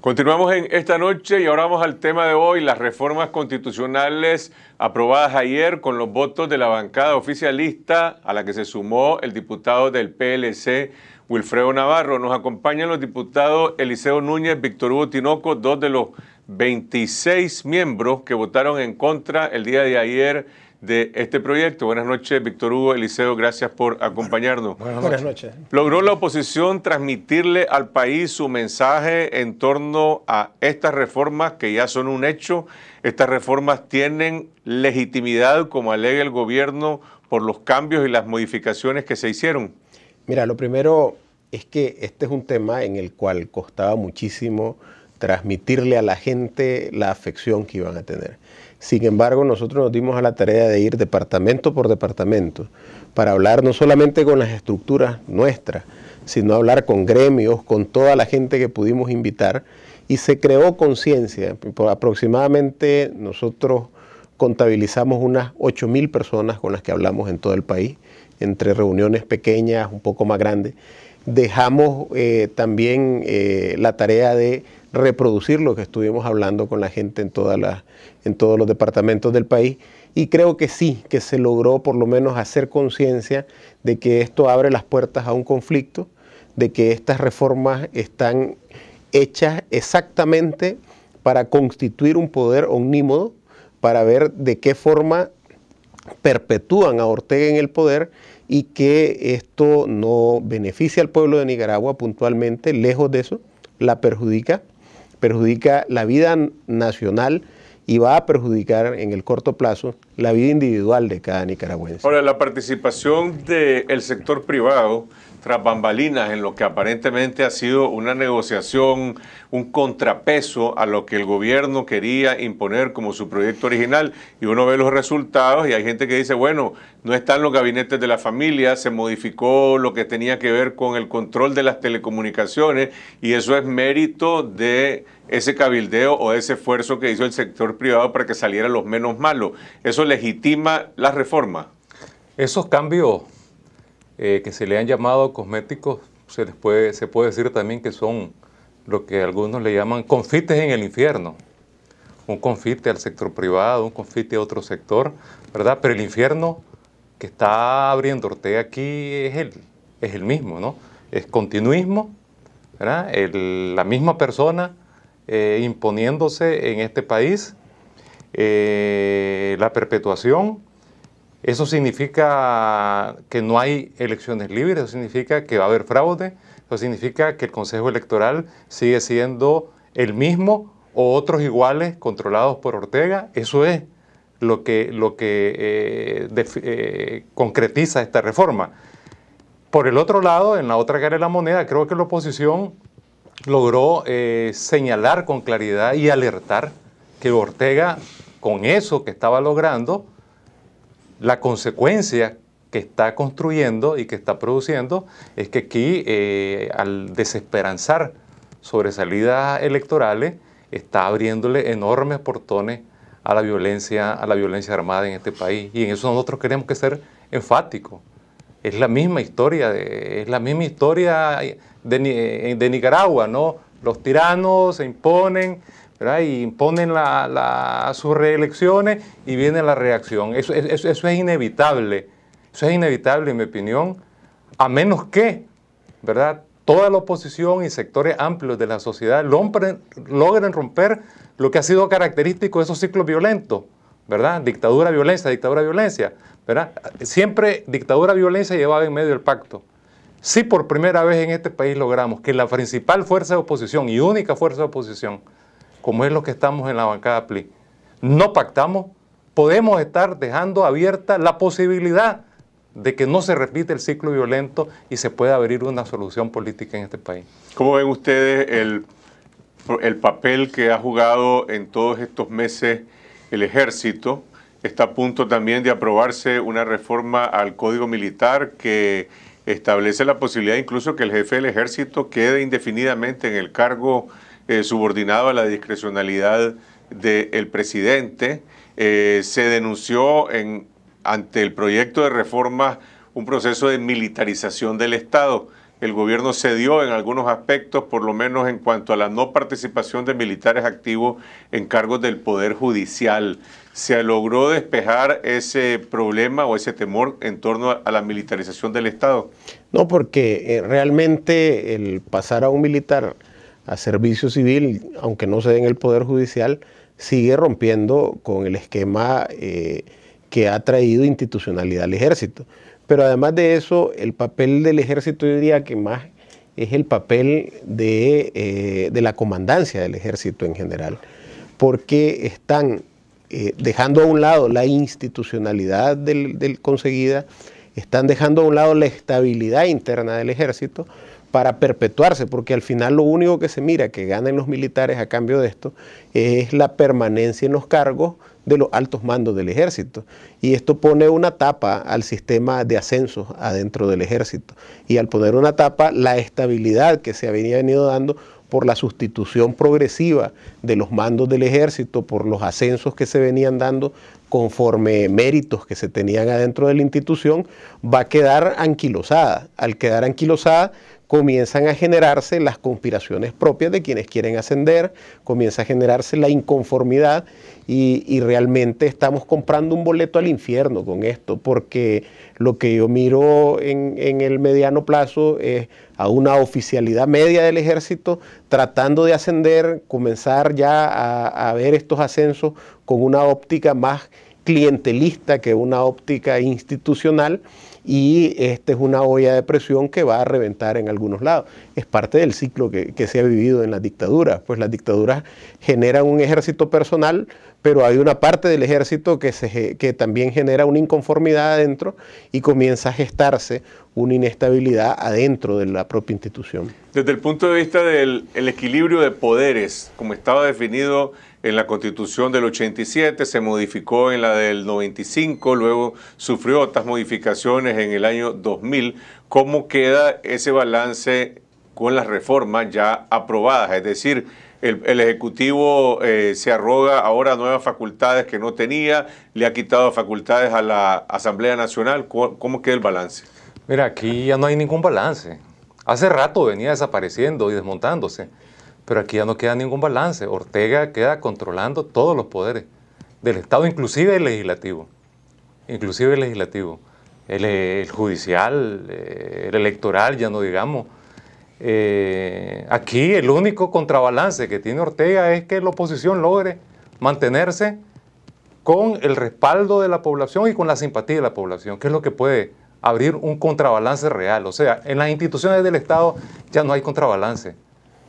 Continuamos en esta noche y ahora vamos al tema de hoy, las reformas constitucionales aprobadas ayer con los votos de la bancada oficialista a la que se sumó el diputado del PLC, Wilfredo Navarro. Nos acompañan los diputados Eliseo Núñez, Víctor Hugo Tinoco, dos de los 26 miembros que votaron en contra el día de ayer de este proyecto. Buenas noches, Víctor Hugo Eliseo, gracias por acompañarnos. Buenas, noches. ¿Logró la oposición transmitirle al país su mensaje en torno a estas reformas que ya son un hecho? ¿Estas reformas tienen legitimidad, como alega el gobierno, por los cambios y las modificaciones que se hicieron? Mira, lo primero es que este es un tema en el cual costaba muchísimo transmitirle a la gente la afección que iban a tener. Sin embargo, nosotros nos dimos a la tarea de ir departamento por departamento para hablar no solamente con las estructuras nuestras, sino hablar con gremios, con toda la gente que pudimos invitar y se creó conciencia. Aproximadamente nosotros contabilizamos unas 8.000 personas con las que hablamos en todo el país, entre reuniones pequeñas, un poco más grandes. Dejamos eh, también eh, la tarea de reproducir lo que estuvimos hablando con la gente en, en todos los departamentos del país. Y creo que sí, que se logró por lo menos hacer conciencia de que esto abre las puertas a un conflicto, de que estas reformas están hechas exactamente para constituir un poder omnímodo, para ver de qué forma perpetúan a Ortega en el poder y que esto no beneficia al pueblo de Nicaragua puntualmente, lejos de eso, la perjudica perjudica la vida nacional y va a perjudicar en el corto plazo la vida individual de cada nicaragüense. Ahora, la participación del sector privado tras bambalinas en lo que aparentemente ha sido una negociación, un contrapeso a lo que el gobierno quería imponer como su proyecto original y uno ve los resultados y hay gente que dice, bueno, no están los gabinetes de la familia, se modificó lo que tenía que ver con el control de las telecomunicaciones y eso es mérito de ese cabildeo o ese esfuerzo que hizo el sector privado para que salieran los menos malos. ¿Eso legitima la reforma? Esos cambios eh, que se le han llamado cosméticos, se, les puede, se puede decir también que son lo que algunos le llaman confites en el infierno. Un confite al sector privado, un confite a otro sector, ¿verdad? Pero el infierno que está abriendo Ortega aquí es el, es el mismo, ¿no? Es continuismo, ¿verdad? la misma persona eh, imponiéndose en este país, eh, la perpetuación eso significa que no hay elecciones libres, eso significa que va a haber fraude, eso significa que el Consejo Electoral sigue siendo el mismo o otros iguales controlados por Ortega. Eso es lo que, lo que eh, eh, concretiza esta reforma. Por el otro lado, en la otra cara de la moneda, creo que la oposición logró eh, señalar con claridad y alertar que Ortega, con eso que estaba logrando, la consecuencia que está construyendo y que está produciendo es que aquí, eh, al desesperanzar sobre salidas electorales, está abriéndole enormes portones a la violencia, a la violencia armada en este país. Y en eso nosotros queremos que ser enfáticos. Es la misma historia, de, es la misma historia de, eh, de Nicaragua, ¿no? Los tiranos se imponen, y imponen sus reelecciones y viene la reacción. Eso, es inevitable, eso es inevitable en mi opinión, a menos que ¿verdad? toda la oposición y sectores amplios de la sociedad logren, logren romper lo que ha sido característico de esos ciclos violentos. ¿Verdad? Dictadura, violencia, dictadura, violencia. ¿verdad? Siempre dictadura, violencia llevaba en medio del pacto. Si por primera vez en este país logramos que la principal fuerza de oposición y única fuerza de oposición como es lo que estamos en la bancada PLI, no pactamos, podemos estar dejando abierta la posibilidad de que no se repita el ciclo violento y se pueda abrir una solución política en este país. ¿Cómo ven ustedes el, el papel que ha jugado en todos estos meses el ejército? Está a punto también de aprobarse una reforma al Código Militar que establece la posibilidad incluso que el jefe del ejército quede indefinidamente en el cargo eh, subordinado a la discrecionalidad del presidente. Eh, se denunció ante el proyecto de reforma un proceso de militarización del Estado. El gobierno cedió en algunos aspectos, por lo menos en cuanto a la no participación de militares activos en cargos del Poder Judicial. Se logró despejar ese problema o ese temor en torno a la militarización del Estado. No, porque eh, realmente el pasar a un militar a servicio civil, aunque no se dé en el Poder Judicial, sigue rompiendo con el esquema eh, que ha traído institucionalidad al ejército. Pero además de eso, el papel del ejército hoy diría que más es el papel eh, de, la comandancia del ejército en general, porque están eh, dejando a un lado la institucionalidad del conseguida, están dejando a un lado la estabilidad interna del ejército para perpetuarse, porque al final lo único que se mira que ganan los militares a cambio de esto es la permanencia en los cargos de los altos mandos del ejército. Y esto pone una tapa al sistema de ascensos adentro del ejército. Y al poner una tapa, la estabilidad que se había venido dando por la sustitución progresiva de los mandos del ejército, por los ascensos que se venían dando conforme méritos que se tenían adentro de la institución, va a quedar anquilosada. Al quedar anquilosada, comienzan a generarse las conspiraciones propias de quienes quieren ascender, comienza a generarse la inconformidad y, realmente estamos comprando un boleto al infierno con esto, porque lo que yo miro en, el mediano plazo es a una oficialidad media del ejército tratando de ascender, comenzar ya a ver estos ascensos con una óptica más clientelista que una óptica institucional y esta es una olla de presión que va a reventar en algunos lados. Es parte del ciclo que, se ha vivido en las dictaduras, pues las dictaduras generan un ejército personal, pero hay una parte del ejército que, se, también genera una inconformidad adentro y comienza a gestarse una inestabilidad adentro de la propia institución. Desde el punto de vista del equilibrio de poderes, como estaba definido en la constitución del 87, se modificó en la del 95, luego sufrió otras modificaciones en el año 2000. ¿Cómo queda ese balance con las reformas ya aprobadas? Es decir, el, Ejecutivo eh, se arroga ahora nuevas facultades que no tenía, le ha quitado facultades a la Asamblea Nacional. cómo queda el balance? Mira, aquí ya no hay ningún balance. Hace rato venía desapareciendo y desmontándose. Pero aquí ya no queda ningún balance. Ortega queda controlando todos los poderes del Estado, inclusive el legislativo. Inclusive el legislativo. El, judicial, eh, el electoral, ya no digamos. Eh, aquí el único contrabalance que tiene Ortega es que la oposición logre mantenerse con el respaldo de la población y con la simpatía de la población, que es lo que puede abrir un contrabalance real. O sea, en las instituciones del Estado ya no hay contrabalance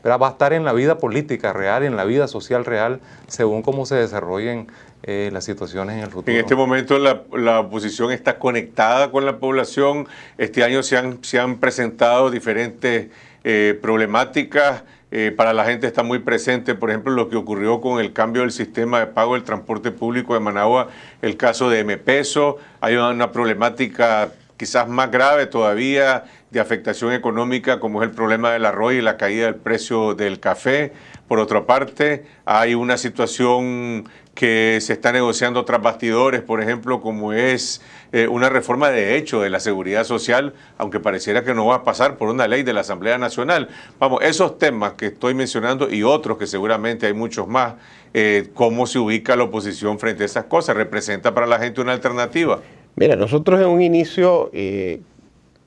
pero va a estar en la vida política real, en la vida social real, según cómo se desarrollen eh, las situaciones en el futuro. En este momento la, oposición está conectada con la población. Este año se han, se han presentado diferentes eh, problemáticas. Eh, para la gente está muy presente, por ejemplo, lo que ocurrió con el cambio del sistema de pago del transporte público de Managua, el caso de mpeso hay una problemática quizás más grave todavía de afectación económica como es el problema del arroz y la caída del precio del café. Por otra parte, hay una situación que se está negociando tras bastidores, por ejemplo, como es eh, una reforma de hecho de la seguridad social, aunque pareciera que no va a pasar por una ley de la Asamblea Nacional. Vamos, esos temas que estoy mencionando y otros que seguramente hay muchos más, eh, ¿cómo se ubica la oposición frente a esas cosas? ¿Representa para la gente una alternativa? Mira, nosotros en un inicio eh,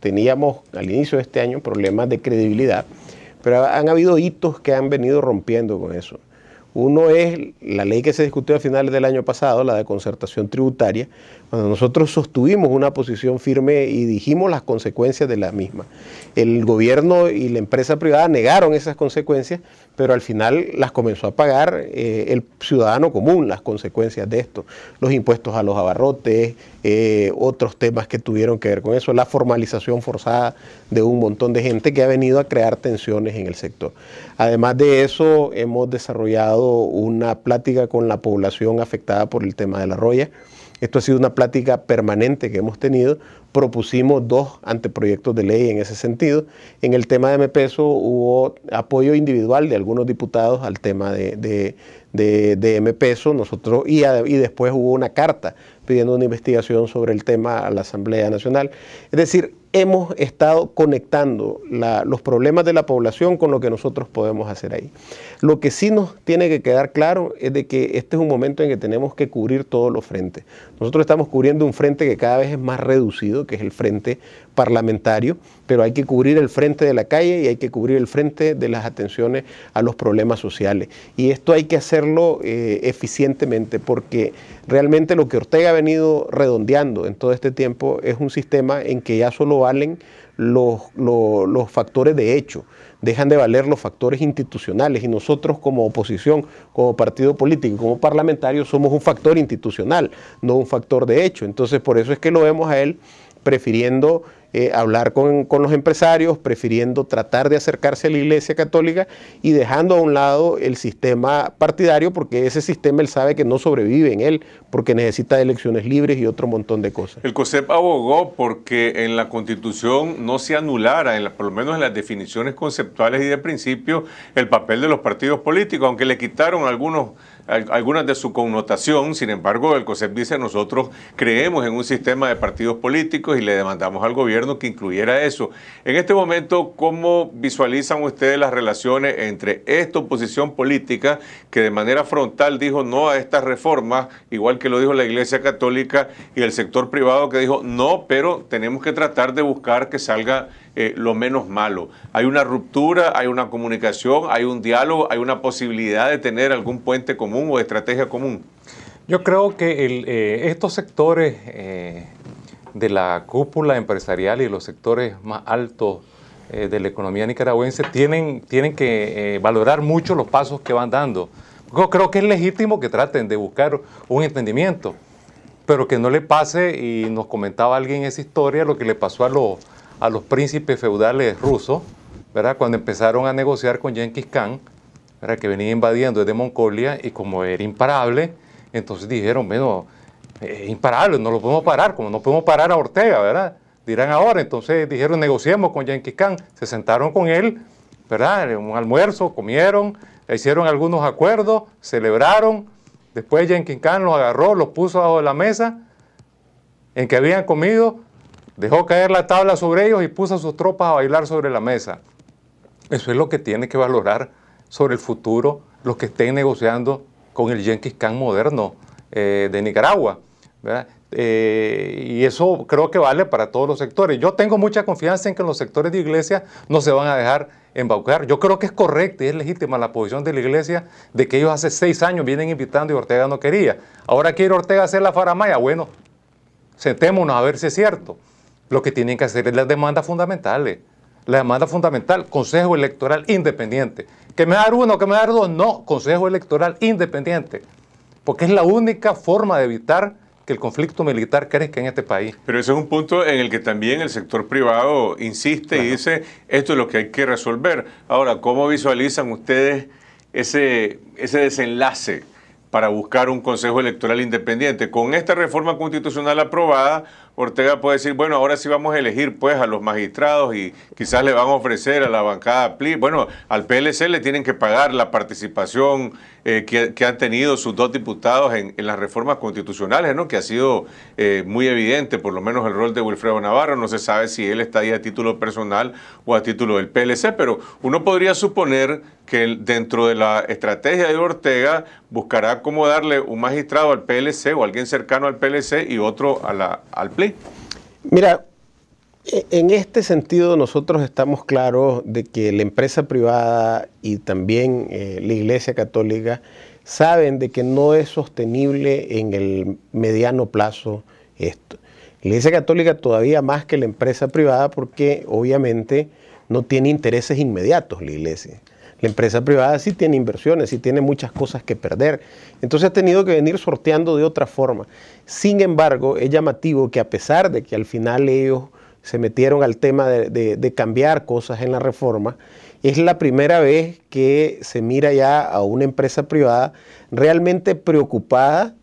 teníamos al inicio de este año problemas de credibilidad, pero han habido hitos que han venido rompiendo con eso. Uno es la ley que se discutió a finales del año pasado, la de concertación tributaria, nosotros sostuvimos una posición firme y dijimos las consecuencias de la misma. El gobierno y la empresa privada negaron esas consecuencias, pero al final las comenzó a pagar eh, el ciudadano común, las consecuencias de esto, los impuestos a los abarrotes, eh, otros temas que tuvieron que ver con eso, la formalización forzada de un montón de gente que ha venido a crear tensiones en el sector. Además de eso, hemos desarrollado una plática con la población afectada por el tema de la roya. Esto ha sido una plática permanente que hemos tenido. Propusimos dos anteproyectos de ley en ese sentido. En el tema de MPESO hubo apoyo individual de algunos diputados al tema de, de, de, MPESO. Nosotros, y, y después hubo una carta pidiendo una investigación sobre el tema a la Asamblea Nacional. Es decir, hemos estado conectando los problemas de la población con lo que nosotros podemos hacer ahí. Lo que sí nos tiene que quedar claro es de que este es un momento en que tenemos que cubrir todos los frentes. Nosotros estamos cubriendo un frente que cada vez es más reducido, que es el frente parlamentario, pero hay que cubrir el frente de la calle y hay que cubrir el frente de las atenciones a los problemas sociales. Y esto hay que hacerlo eh, eficientemente porque realmente lo que Ortega ha venido redondeando en todo este tiempo es un sistema en que ya solo valen los, los factores de hecho, dejan de valer los factores institucionales y nosotros como oposición, como partido político, como parlamentarios somos un factor institucional, no un factor de hecho. Entonces por eso es que lo vemos a él prefiriendo eh, hablar con, los empresarios, prefiriendo tratar de acercarse a la Iglesia Católica y dejando a un lado el sistema partidario, porque ese sistema él sabe que no sobrevive en él, porque necesita elecciones libres y otro montón de cosas. El COSEP abogó porque en la Constitución no se anulara, en por lo menos en las definiciones conceptuales y de principio, el papel de los partidos políticos, aunque le quitaron algunos algunas de su connotación, sin embargo, el COSEP dice nosotros creemos en un sistema de partidos políticos y le demandamos al gobierno que incluyera eso. En este momento, ¿cómo visualizan ustedes las relaciones entre esta oposición política que de manera frontal dijo no a estas reformas, igual que lo dijo la Iglesia Católica y el sector privado que dijo no, pero tenemos que tratar de buscar que salga eh, lo menos malo. Hay una ruptura, hay una comunicación, hay un diálogo, hay una posibilidad de tener algún puente común o estrategia común. Yo creo que eh, estos sectores eh, de la cúpula empresarial y los sectores más altos de la economía nicaragüense tienen, tienen que valorar mucho los pasos que van dando. Yo creo que es legítimo que traten de buscar un entendimiento, pero que no le pase, y nos comentaba alguien esa historia, lo que le pasó a los a los príncipes feudales rusos, ¿verdad? cuando empezaron a negociar con Genghis Khan, ¿verdad? que venía invadiendo desde Mongolia y como era imparable, entonces dijeron, bueno, es imparable, no lo podemos parar, como no podemos parar a Ortega, ¿verdad? Dirán ahora, entonces dijeron, negociemos con Genghis Khan, se sentaron con él, ¿verdad? Un almuerzo, comieron, hicieron algunos acuerdos, celebraron, después Genghis Khan los agarró, los puso de la mesa en que habían comido Dejó caer la tabla sobre ellos y puso a sus tropas a bailar sobre la mesa. Eso es lo que tiene que valorar sobre el futuro los que estén negociando con el Yanquis Khan moderno eh, de Nicaragua. Eh, y eso creo que vale para todos los sectores. Yo tengo mucha confianza en que los sectores de iglesia no se van a dejar embaucar. Yo creo que es correcta y es legítima la posición de la iglesia de que ellos hace seis años vienen invitando y Ortega no quería. Ahora quiere Ortega hacer la faramaya. Bueno, sentémonos a ver si es cierto. Lo que tienen que hacer es las demandas fundamentales. Eh. La demanda fundamental, Consejo Electoral Independiente. ¿Que me va a dar uno, que me va a dar dos? No, Consejo Electoral Independiente. Porque es la única forma de evitar que el conflicto militar crezca en este país. Pero ese es un punto en el que también el sector privado insiste y dice, esto es lo que hay que resolver. Ahora, ¿cómo visualizan ustedes ese, ese desenlace para buscar un Consejo Electoral Independiente? Con esta reforma constitucional aprobada, Ortega puede decir, bueno, ahora sí vamos a elegir pues a los magistrados y quizás le van a ofrecer a la bancada PLI, bueno, al PLC le tienen que pagar la participación eh, que, han tenido sus dos diputados en, las reformas constitucionales, ¿no? Que ha sido eh, muy evidente, por lo menos el rol de Wilfredo Navarro, no se sabe si él está ahí a título personal o a título del PLC, pero uno podría suponer que dentro de la estrategia de Ortega buscará cómo darle un magistrado al PLC o alguien cercano al PLC y otro a la, al PLI. Mira, e, en este sentido nosotros estamos claros de que la empresa privada y también eh, la Iglesia Católica saben de que no es sostenible en el mediano plazo esto. La Iglesia Católica todavía más que la empresa privada porque obviamente no tiene intereses inmediatos la Iglesia. La empresa privada sí tiene inversiones, sí tiene muchas cosas que perder. Entonces ha tenido que venir sorteando de otra forma. Sin embargo, es llamativo que a pesar de que al final ellos se metieron al tema de, cambiar cosas en la reforma, es la primera vez que se mira ya a una empresa privada realmente preocupada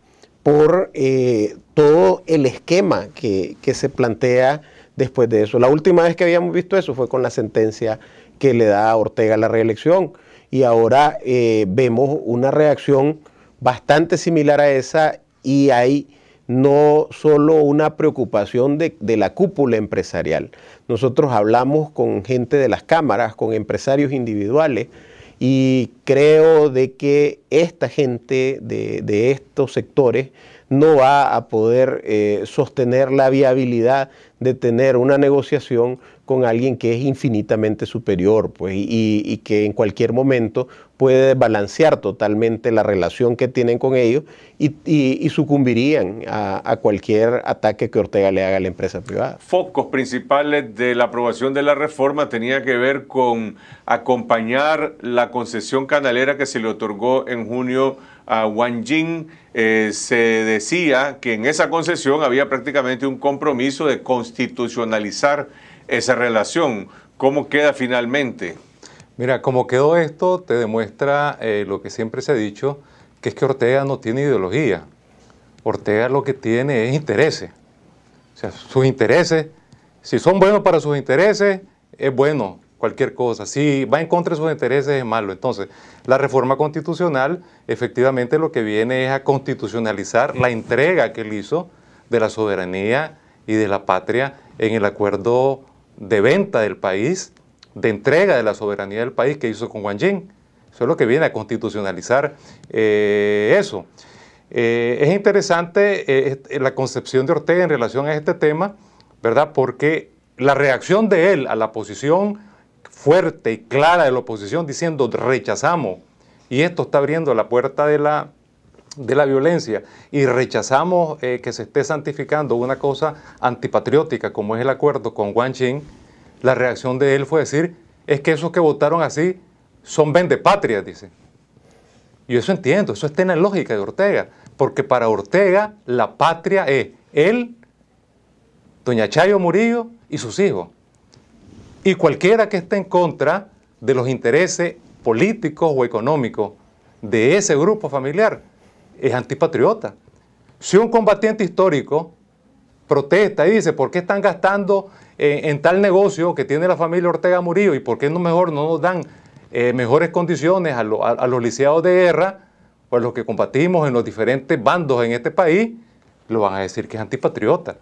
por eh, todo el esquema que, que se plantea después de eso. La última vez que habíamos visto eso fue con la sentencia que le da a Ortega la reelección. Y ahora eh, vemos una reacción bastante similar a esa y hay no solo una preocupación de, la cúpula empresarial. Nosotros hablamos con gente de las cámaras, con empresarios individuales, y creo de que esta gente de, estos sectores no va a poder eh, sostener la viabilidad de tener una negociación con alguien que es infinitamente superior, pues, y, que en cualquier momento puede balancear totalmente la relación que tienen con ellos y, sucumbirían a, cualquier ataque que Ortega le haga a la empresa privada. Focos principales de la aprobación de la reforma tenía que ver con acompañar la concesión canalera que se le otorgó en junio a Wang Jing. Eh, se decía que en esa concesión había prácticamente un compromiso de constitucionalizar esa relación. ¿Cómo queda finalmente? Mira, como quedó esto, te demuestra eh, lo que siempre se ha dicho, que es que Ortega no tiene ideología. Ortega lo que tiene es intereses. O sea, sus intereses, si son buenos para sus intereses, es bueno cualquier cosa. Si va en contra de sus intereses, es malo. Entonces, la reforma constitucional efectivamente lo que viene es a constitucionalizar la entrega que él hizo de la soberanía y de la patria en el acuerdo de venta del país, de entrega de la soberanía del país que hizo con Wang Jing. Eso es lo que viene a constitucionalizar eh, eso. Eh, es interesante eh, la concepción de Ortega en relación a este tema, ¿verdad? Porque la reacción de él a la posición fuerte y clara de la oposición diciendo rechazamos, y esto está abriendo la puerta de la de la violencia y rechazamos eh, que se esté santificando una cosa antipatriótica como es el acuerdo con Wang la reacción de él fue decir, es que esos que votaron así son patria, dice. Y eso entiendo, eso está en la lógica de Ortega, porque para Ortega la patria es él, doña Chayo Murillo y sus hijos. Y cualquiera que esté en contra de los intereses políticos o económicos de ese grupo familiar es antipatriota. Si un combatiente histórico protesta y dice, ¿por qué están gastando eh, en, tal negocio que tiene la familia Ortega Murillo y por qué no mejor no nos dan eh, mejores condiciones a, los liceados de guerra, pues los que combatimos en los diferentes bandos en este país, lo van a decir que es antipatriota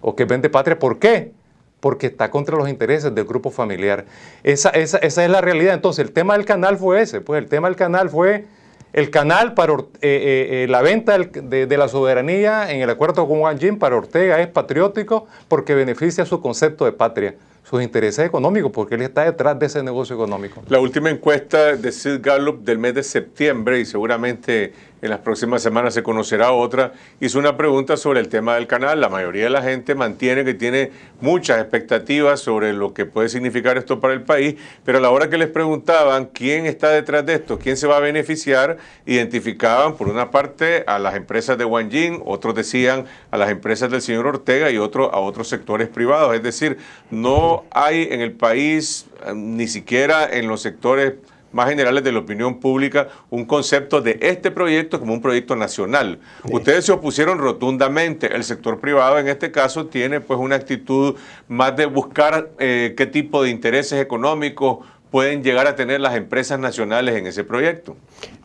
o que vende patria. ¿Por qué? Porque está contra los intereses del grupo familiar. Esa, esa es la realidad. Entonces, el tema del canal fue ese. Pues el tema del canal fue el canal para eh, eh, eh, la venta de, la soberanía en el acuerdo con Juan Jim para Ortega es patriótico porque beneficia su concepto de patria, sus intereses económicos, porque él está detrás de ese negocio económico. La última encuesta de Sid Gallup del mes de septiembre, y seguramente en las próximas semanas se conocerá otra, hizo una pregunta sobre el tema del canal. La mayoría de la gente mantiene que tiene muchas expectativas sobre lo que puede significar esto para el país, pero a la hora que les preguntaban quién está detrás de esto, quién se va a beneficiar, identificaban por una parte a las empresas de Wang otros decían a las empresas del señor Ortega y otros a otros sectores privados. Es decir, no hay en el país, eh, ni siquiera en los sectores más generales de la opinión pública un concepto de este proyecto como un proyecto nacional. Ustedes se opusieron rotundamente. El sector privado en este caso tiene pues una actitud más de buscar eh, qué tipo de intereses económicos pueden llegar a tener las empresas nacionales en ese proyecto.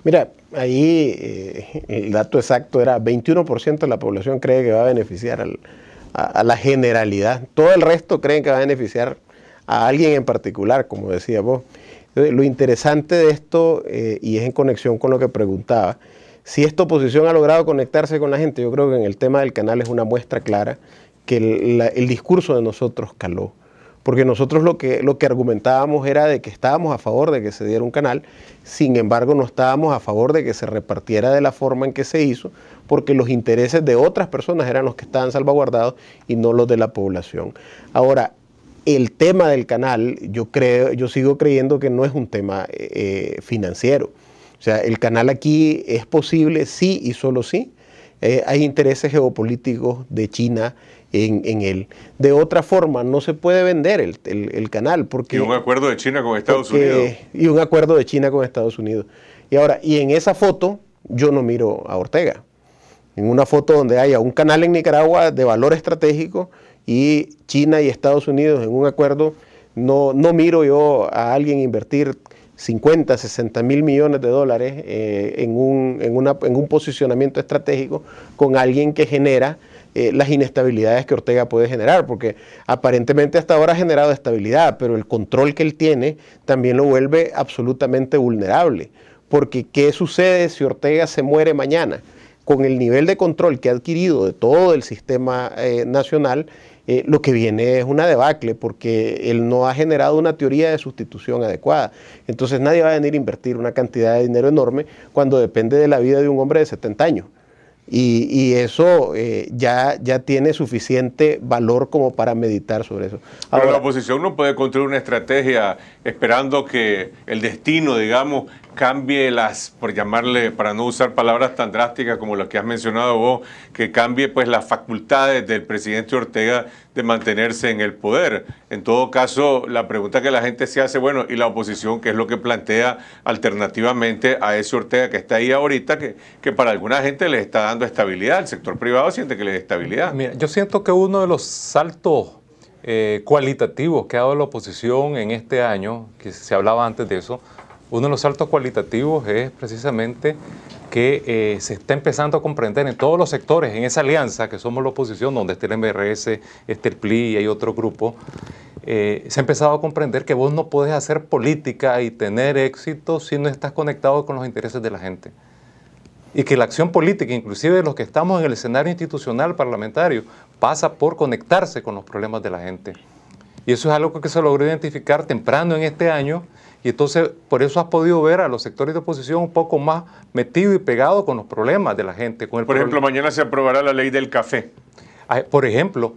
Mira, ahí eh, el dato exacto era 21% de la población cree que va a beneficiar a, a la generalidad. Todo el resto creen que va a beneficiar a alguien en particular, como decía vos. Eh, lo interesante de esto, eh, y es en conexión con lo que preguntaba, si esta oposición ha logrado conectarse con la gente, yo creo que en el tema del canal es una muestra clara que el, discurso de nosotros caló. Porque nosotros lo que, lo que argumentábamos era de que estábamos a favor de que se diera un canal, sin embargo no estábamos a favor de que se repartiera de la forma en que se hizo, porque los intereses de otras personas eran los que estaban salvaguardados y no los de la población. Ahora, el tema del canal, yo, creo, yo sigo creyendo que no es un tema eh, eh, financiero. O sea, el canal aquí es posible sí y solo sí. Eh, hay intereses geopolíticos de China en, él. De otra forma, no se puede vender el, canal. Porque, y un acuerdo de China con Estados Unidos. Y un acuerdo de China con Estados Unidos. Y ahora, y en esa foto, yo no miro a Ortega. En una foto donde haya un canal en Nicaragua de valor estratégico y China y Estados Unidos en un acuerdo, no, miro yo a alguien invertir 50, 60 mil millones de dólares eh, en, un, posicionamiento estratégico con alguien que genera eh, las inestabilidades que Ortega puede generar, porque aparentemente hasta ahora ha generado estabilidad, pero el control que él tiene también lo vuelve absolutamente vulnerable, porque ¿qué sucede si Ortega se muere mañana? con el nivel de control que ha adquirido de todo el sistema eh, nacional, eh, lo que viene es una debacle porque él no ha generado una teoría de sustitución adecuada. Entonces nadie va a venir a invertir una cantidad de dinero enorme cuando depende de la vida de un hombre de 70 años. Y, eso eh, ya, ya tiene suficiente valor como para meditar sobre eso. Ahora, la oposición no puede construir una estrategia esperando que el destino, digamos, cambie las, por llamarle, para no usar palabras tan drásticas como las que has mencionado vos, que cambie pues las facultades del presidente Ortega de mantenerse en el poder. En todo caso, la pregunta que la gente se hace, bueno, y la oposición, ¿qué es lo que plantea alternativamente a ese Ortega que está ahí ahorita, que, que para alguna gente le está dando estabilidad? El sector privado siente que le da estabilidad. Mira, yo siento que uno de los saltos eh, cualitativos que ha dado la oposición en este año, que se hablaba antes de eso, uno de los saltos cualitativos es precisamente que eh, se está empezando a comprender en todos los sectores, en esa alianza que somos la oposición, donde está el MRS, está el PLI y hay otro grupo, eh, se ha empezado a comprender que vos no puedes hacer política y tener éxito si no estás conectado con los intereses de la gente. Y que la acción política, inclusive de los que estamos en el escenario institucional parlamentario, pasa por conectarse con los problemas de la gente. Y eso es algo que se logró identificar temprano en este año y entonces, por eso has podido ver a los sectores de oposición un poco más metido y pegado con los problemas de la gente. Con el por ejemplo, mañana se aprobará la ley del café. Por ejemplo,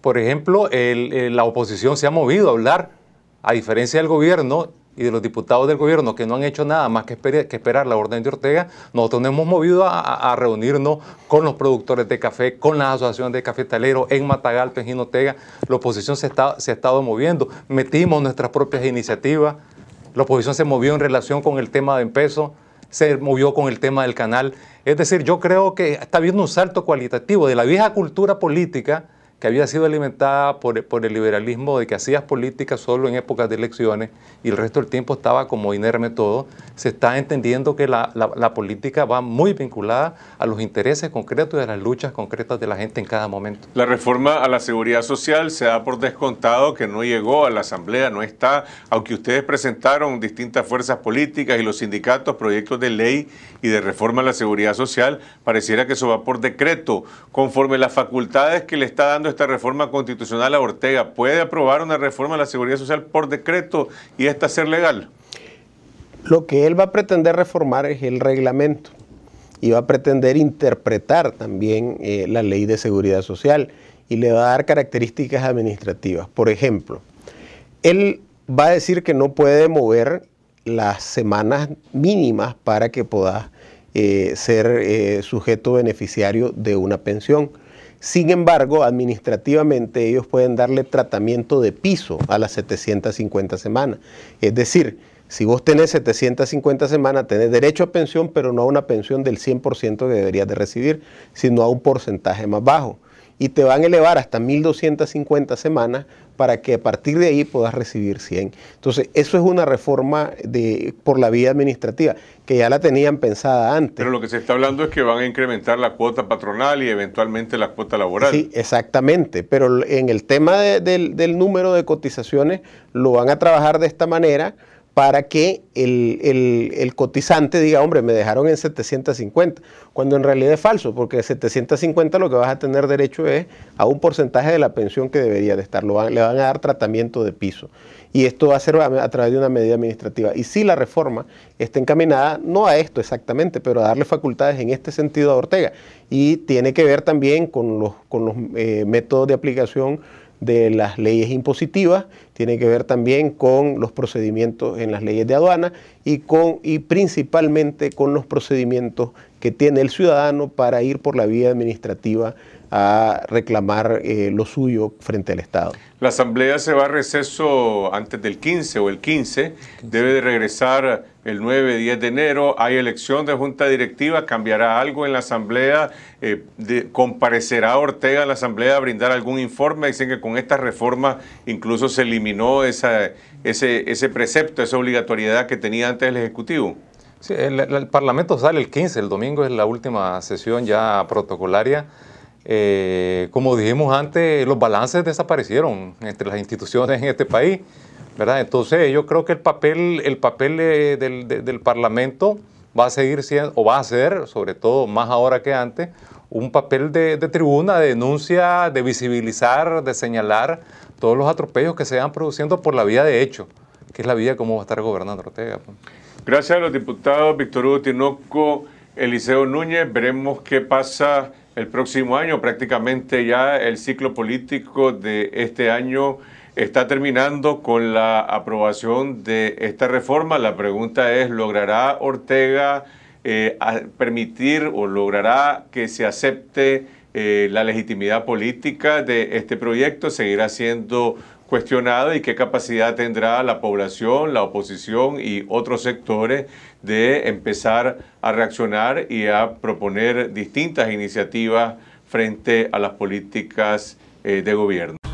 por ejemplo la oposición se ha movido a hablar, a diferencia del gobierno y de los diputados del gobierno que no han hecho nada más que, esperar, la orden de Ortega, nosotros nos hemos movido a, reunirnos con los productores de café, con las asociaciones de cafetaleros, en Matagalpa, en Ginotega. La oposición se, se ha estado moviendo. Metimos nuestras propias iniciativas la oposición se movió en relación con el tema de peso, se movió con el tema del canal. Es decir, yo creo que está habiendo un salto cualitativo de la vieja cultura política que había sido alimentada por, el liberalismo de que hacías política solo en épocas de elecciones y el resto del tiempo estaba como inerme todo, se está entendiendo que la, la política va muy vinculada a los intereses concretos y a las luchas concretas de la gente en cada momento. La reforma a la seguridad social se da por descontado que no llegó a la Asamblea, no está, aunque ustedes presentaron distintas fuerzas políticas y los sindicatos proyectos de ley y de reforma a la seguridad social, pareciera que eso va por decreto, conforme las facultades que le está dando esta reforma constitucional a Ortega. ¿Puede aprobar una reforma a la seguridad social por decreto y esta ser legal? Lo que él va a pretender reformar es el reglamento y va a pretender interpretar también eh, la ley de seguridad social y le va a dar características administrativas. Por ejemplo, él va a decir que no puede mover las semanas mínimas para que pueda eh, ser eh, sujeto beneficiario de una pensión sin embargo, administrativamente ellos pueden darle tratamiento de piso a las 750 semanas. Es decir, si vos tenés 750 semanas, tenés derecho a pensión, pero no a una pensión del 100% que deberías de recibir, sino a un porcentaje más bajo y te van a elevar hasta 1250 semanas para que a partir de ahí puedas recibir 100. Entonces, eso es una reforma de, por la vía administrativa, que ya la tenían pensada antes. Pero lo que se está hablando es que van a incrementar la cuota patronal y eventualmente la cuota laboral. Sí, exactamente, pero en el tema del número de cotizaciones lo van a trabajar de esta manera para que el, cotizante diga, hombre, me dejaron en 750, cuando en realidad es falso, porque 750 lo que vas a tener derecho es a un porcentaje de la pensión que debería de estar, le van a dar tratamiento de piso. Y esto va a ser a, través de una medida administrativa. Y si la reforma está encaminada no a esto exactamente, pero a darle facultades en este sentido a Ortega. Y tiene que ver también con los, con los eh, métodos de aplicación de las leyes impositivas, tiene que ver también con los procedimientos en las leyes de aduana y, con, y principalmente con los procedimientos que tiene el ciudadano para ir por la vía administrativa a reclamar eh, lo suyo frente al Estado. La Asamblea se va a receso antes del 15 o el 15, debe de regresar el 9, 10 de enero, hay elección de junta directiva, cambiará algo en la asamblea, eh, comparecerá Ortega en la asamblea a brindar algún informe, dicen que con esta reforma incluso se eliminó esa, ese, precepto, esa obligatoriedad que tenía antes el Ejecutivo. Sí, el Parlamento sale el 15, el domingo es la última sesión ya protocolaria. Eh, como dijimos antes, los balances desaparecieron entre las instituciones en este país, ¿verdad? Entonces yo creo que el papel, el papel eh, del Parlamento va a seguir siendo, o va a ser, sobre todo más ahora que antes, un papel de, tribuna, de denuncia, de visibilizar, de señalar todos los atropellos que se van produciendo por la vía de hecho, que es la vía como va a estar gobernando Ortega. Pues. Gracias a los diputados Víctor Hugo Tinoco, Eliseo Núñez. Veremos qué pasa el próximo año. Prácticamente ya el ciclo político de este año está terminando con la aprobación de esta reforma. La pregunta es, ¿logrará Ortega eh, permitir o logrará que se acepte eh, la legitimidad política de este proyecto? ¿Seguirá siendo Cuestionado y qué capacidad tendrá la población, la oposición y otros sectores de empezar a reaccionar y a proponer distintas iniciativas frente a las políticas eh, de gobierno.